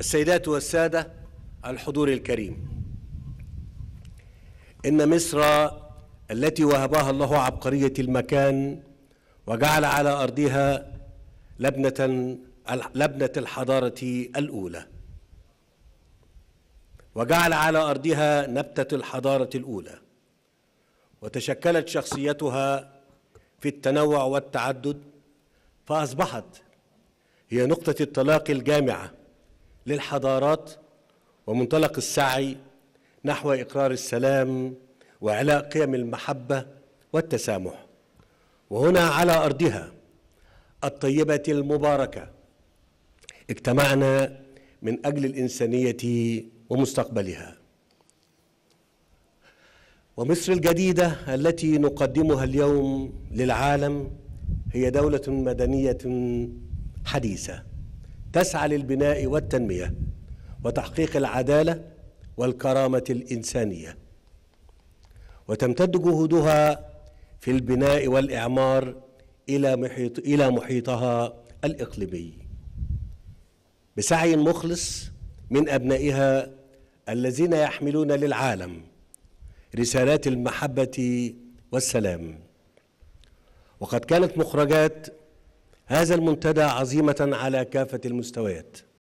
السيدات والسادة الحضور الكريم إن مصر التي وهبها الله عبقرية المكان وجعل على أرضها لبنة لبنة الحضارة الأولى وجعل على أرضها نبتة الحضارة الأولى وتشكلت شخصيتها في التنوع والتعدد فأصبحت هي نقطة التلاقي الجامعة للحضارات ومنطلق السعي نحو إقرار السلام وعلاء قيم المحبة والتسامح وهنا على أرضها الطيبة المباركة اجتمعنا من أجل الإنسانية ومستقبلها ومصر الجديدة التي نقدمها اليوم للعالم هي دولة مدنية حديثة تسعى للبناء والتنمية وتحقيق العدالة والكرامة الإنسانية وتمتد جهودها في البناء والإعمار إلى محيط إلى محيطها الإقليمي بسعي مخلص من أبنائها الذين يحملون للعالم رسالات المحبة والسلام وقد كانت مخرجات هذا المنتدى عظيمة على كافة المستويات